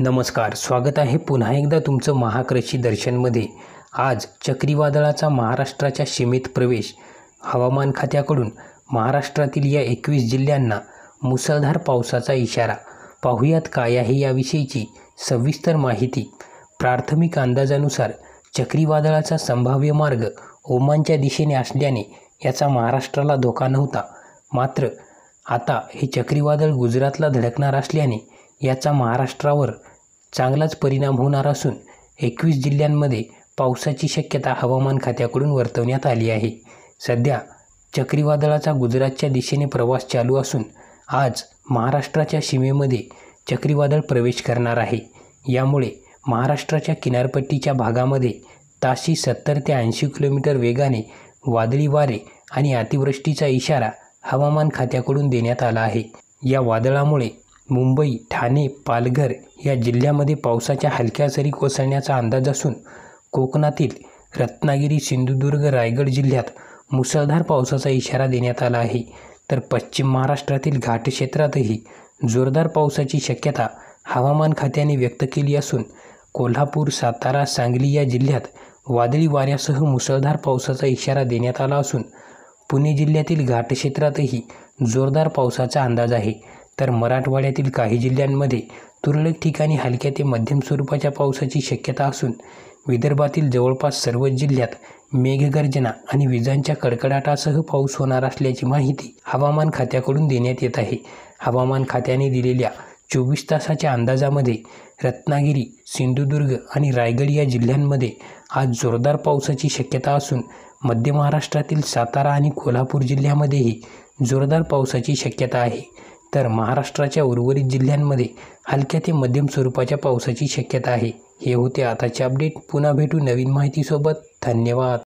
नमस्कार स्वागत आहे पुन्हा एकदा तुमचं महाकृषी दर्शनमध्ये आज चक्रीवादळाचा महाराष्ट्राच्या सीमेत प्रवेश हवामान खात्याकडून महाराष्ट्रातील या एकवीस जिल्ह्यांना मुसळधार पावसाचा इशारा पाहुयात काय आहे याविषयीची सविस्तर माहिती प्राथमिक अंदाजानुसार चक्रीवादळाचा संभाव्य मार्ग ओमानच्या दिशेने असल्याने याचा महाराष्ट्राला धोका नव्हता मात्र आता हे चक्रीवादळ गुजरातला धडकणार असल्याने याचा महाराष्ट्रावर चांगलाच परिणाम होणार असून एकवीस जिल्ह्यांमध्ये पावसाची शक्यता हवामान खात्याकडून वर्तवण्यात आली आहे सध्या चक्रीवादळाचा गुजरातच्या दिशेने प्रवास चालू असून आज महाराष्ट्राच्या सीमेमध्ये चक्रीवादळ प्रवेश करणार आहे यामुळे महाराष्ट्राच्या किनारपट्टीच्या भागामध्ये ताशी सत्तर ते ऐंशी किलोमीटर वेगाने वादळी वारे आणि अतिवृष्टीचा इशारा हवामान खात्याकडून देण्यात आला आहे या वादळामुळे मुंबई ठाणे पालघर या जिल्ह्यामध्ये पावसाच्या हलक्या सरी कोसळण्याचा अंदाज असून कोकणातील रत्नागिरी सिंधुदुर्ग रायगड जिल्ह्यात मुसळधार पावसाचा इशारा देण्यात आला आहे तर पश्चिम महाराष्ट्रातील घाटक्षेत्रातही जोरदार पावसाची शक्यता हवामान खात्याने व्यक्त केली असून कोल्हापूर सातारा सांगली या जिल्ह्यात वादळी वाऱ्यासह मुसळधार पावसाचा इशारा देण्यात आला असून पुणे जिल्ह्यातील घाटक्षेत्रातही जोरदार पावसाचा अंदाज आहे तर मराठवाड्यातील काही जिल्ह्यांमध्ये तुरळक ठिकाणी हलक्या ते मध्यम स्वरूपाच्या पावसाची शक्यता असून विदर्भातील जवळपास सर्वच जिल्ह्यात मेघगर्जना आणि विजांच्या कडकडाटासह पाऊस होणार असल्याची माहिती हवामान खात्याकडून देण्यात येत आहे हवामान खात्याने दिलेल्या चोवीस तासाच्या अंदाजामध्ये रत्नागिरी सिंधुदुर्ग आणि रायगड या जिल्ह्यांमध्ये आज जोरदार पावसाची शक्यता असून मध्य महाराष्ट्रातील सातारा आणि कोल्हापूर जिल्ह्यामध्येही जोरदार पावसाची शक्यता आहे तर महाराष्ट्राच्या उर्वरित जिल्ह्यांमध्ये हलक्या ते मध्यम स्वरूपाच्या पावसाची शक्यता आहे हे होते आताचे अपडेट पुन्हा भेटू नवीन माहितीसोबत धन्यवाद